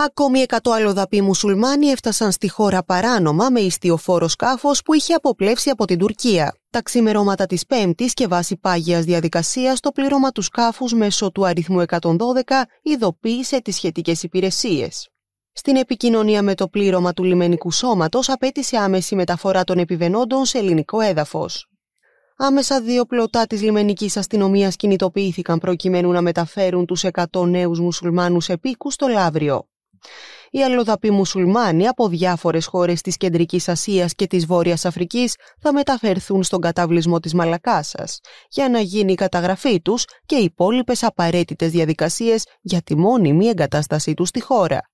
Ακόμη 100 αλλοδαποί μουσουλμάνοι έφτασαν στη χώρα παράνομα με ιστιοφόρο σκάφος που είχε αποπλέψει από την Τουρκία. Τα ξημερώματα της Πέμπτης και βάσει πάγιας διαδικασίας, το πλήρωμα του σκάφους μέσω του αριθμού 112 ειδοποίησε τις σχετικές υπηρεσίες. Στην επικοινωνία με το πλήρωμα του λιμενικού σώματος, απέτησε άμεση μεταφορά των επιβενώντων σε ελληνικό έδαφος. Άμεσα δύο πλωτά της λιμενικής αστυνομίας κινητοποιήθηκαν προκειμένου να μεταφέρουν τους 100 νέους μουσουλμάνους επίκους στο Λαύριο. Οι αλλοδαποί μουσουλμάνοι από διάφορες χώρες της Κεντρικής Ασίας και της Βόρειας Αφρικής θα μεταφερθούν στον καταβλισμό της Μαλακάσας για να γίνει η καταγραφή τους και οι υπόλοιπες απαραίτητες διαδικασίες για τη μόνιμη εγκατάστασή τους στη χώρα.